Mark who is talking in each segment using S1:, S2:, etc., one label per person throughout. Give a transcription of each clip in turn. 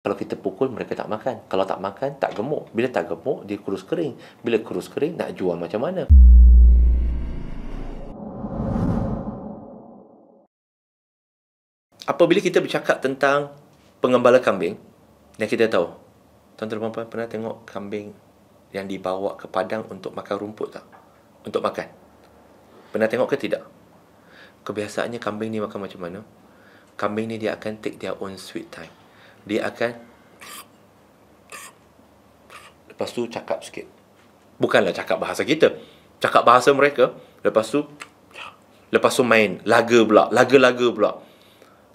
S1: Kalau kita pukul, mereka tak makan. Kalau tak makan, tak gemuk. Bila tak gemuk, dia kurus kering. Bila kurus kering, nak jual macam mana? Apabila kita bercakap tentang pengembala kambing, dan kita tahu, tuan-tuan dan puan pernah tengok kambing yang dibawa ke padang untuk makan rumput tak? Untuk makan. Pernah tengok ke tidak? Kebiasaannya kambing ni makan macam mana? Kambing ni dia akan take their own sweet time dia akan lepas tu cakap sikit. Bukanlah cakap bahasa kita. Cakap bahasa mereka, lepas tu lepas tu main laga pula, laga-laga pula.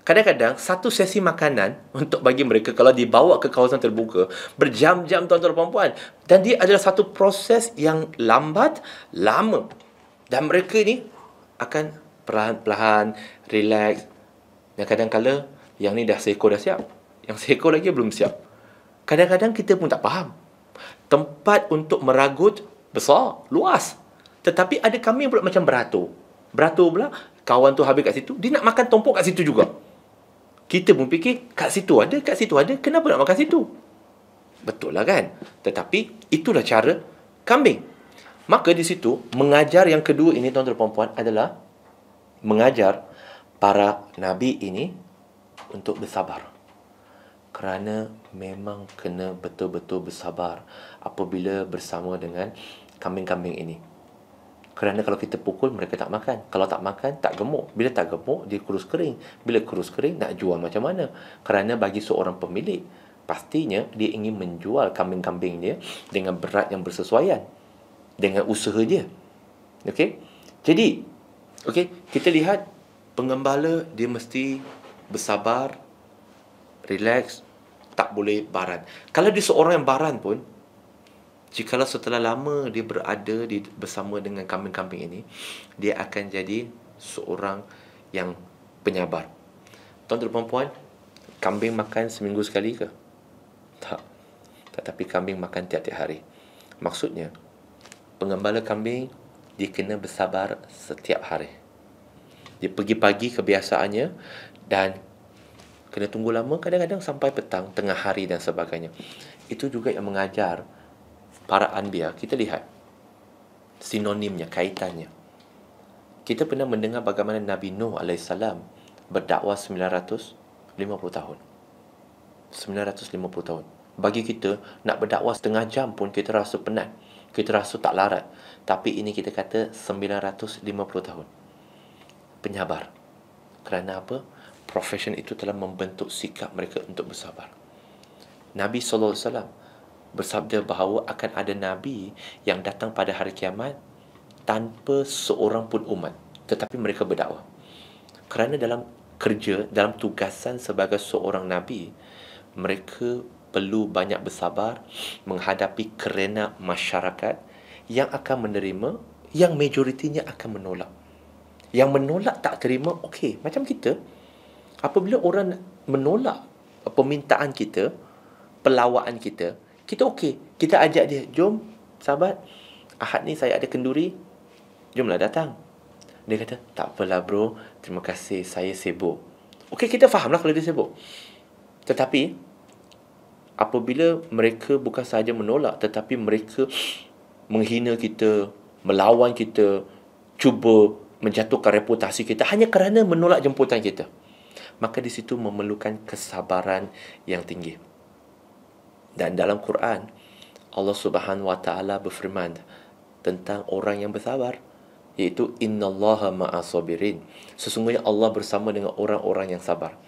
S1: Kadang-kadang satu sesi makanan untuk bagi mereka kalau dibawa ke kawasan terbuka berjam-jam tuan-tuan dan puan dan dia adalah satu proses yang lambat, lama. Dan mereka ni akan perlahan-lahan relax. Dan kadang-kadang yang ni dah seekor dah siap yang seekor lagi belum siap. Kadang-kadang kita pun tak faham. Tempat untuk meragut besar, luas. Tetapi ada kami yang pula macam beratur. Beratur pula, kawan tu habis kat situ, dia nak makan tompok kat situ juga. Kita pun fikir, kat situ ada, kat situ ada, kenapa nak makan situ? Betul lah kan? Tetapi itulah cara kambing. Maka di situ, mengajar yang kedua ini tuan-tuan dan puan adalah mengajar para nabi ini untuk bersabar kerana memang kena betul-betul bersabar apabila bersama dengan kambing-kambing ini. Kerana kalau kita pukul, mereka tak makan. Kalau tak makan, tak gemuk. Bila tak gemuk, dia kurus kering. Bila kurus kering, nak jual macam mana? Kerana bagi seorang pemilik, pastinya dia ingin menjual kambing-kambing dia dengan berat yang bersesuaian. Dengan usaha dia. Okey? Jadi, okey, kita lihat pengembala dia mesti bersabar relax, tak boleh baran. Kalau dia seorang yang baran pun, jikalau setelah lama dia berada di, bersama dengan kambing-kambing ini, dia akan jadi seorang yang penyabar. Tuan dan perempuan, kambing makan seminggu sekali ke? Tak. Tetapi kambing makan tiap-tiap hari. Maksudnya, pengembala kambing, dia kena bersabar setiap hari. Dia pergi pagi kebiasaannya dan kena tunggu lama kadang-kadang sampai petang tengah hari dan sebagainya itu juga yang mengajar para anbiya kita lihat sinonimnya kaitannya kita pernah mendengar bagaimana Nabi Nuh AS berdakwah 950 tahun 950 tahun bagi kita nak berdakwah setengah jam pun kita rasa penat kita rasa tak larat tapi ini kita kata 950 tahun penyabar kerana apa? profession itu telah membentuk sikap mereka untuk bersabar. Nabi sallallahu alaihi wasallam bersabda bahawa akan ada nabi yang datang pada hari kiamat tanpa seorang pun umat tetapi mereka berdakwah. Kerana dalam kerja dalam tugasan sebagai seorang nabi mereka perlu banyak bersabar menghadapi kerana masyarakat yang akan menerima yang majoritinya akan menolak. Yang menolak tak terima okey macam kita apabila orang menolak permintaan kita, pelawaan kita, kita okey. Kita ajak dia, jom sahabat, ahad ni saya ada kenduri, jomlah datang. Dia kata, tak apalah bro, terima kasih, saya sibuk. Okey, kita fahamlah kalau dia sibuk. Tetapi, apabila mereka bukan sahaja menolak, tetapi mereka menghina kita, melawan kita, cuba menjatuhkan reputasi kita hanya kerana menolak jemputan kita maka di situ memerlukan kesabaran yang tinggi. Dan dalam Quran, Allah Subhanahu Wa Taala berfirman tentang orang yang bersabar, yaitu iaitu innallaha ma'asabirin. Sesungguhnya Allah bersama dengan orang-orang yang sabar.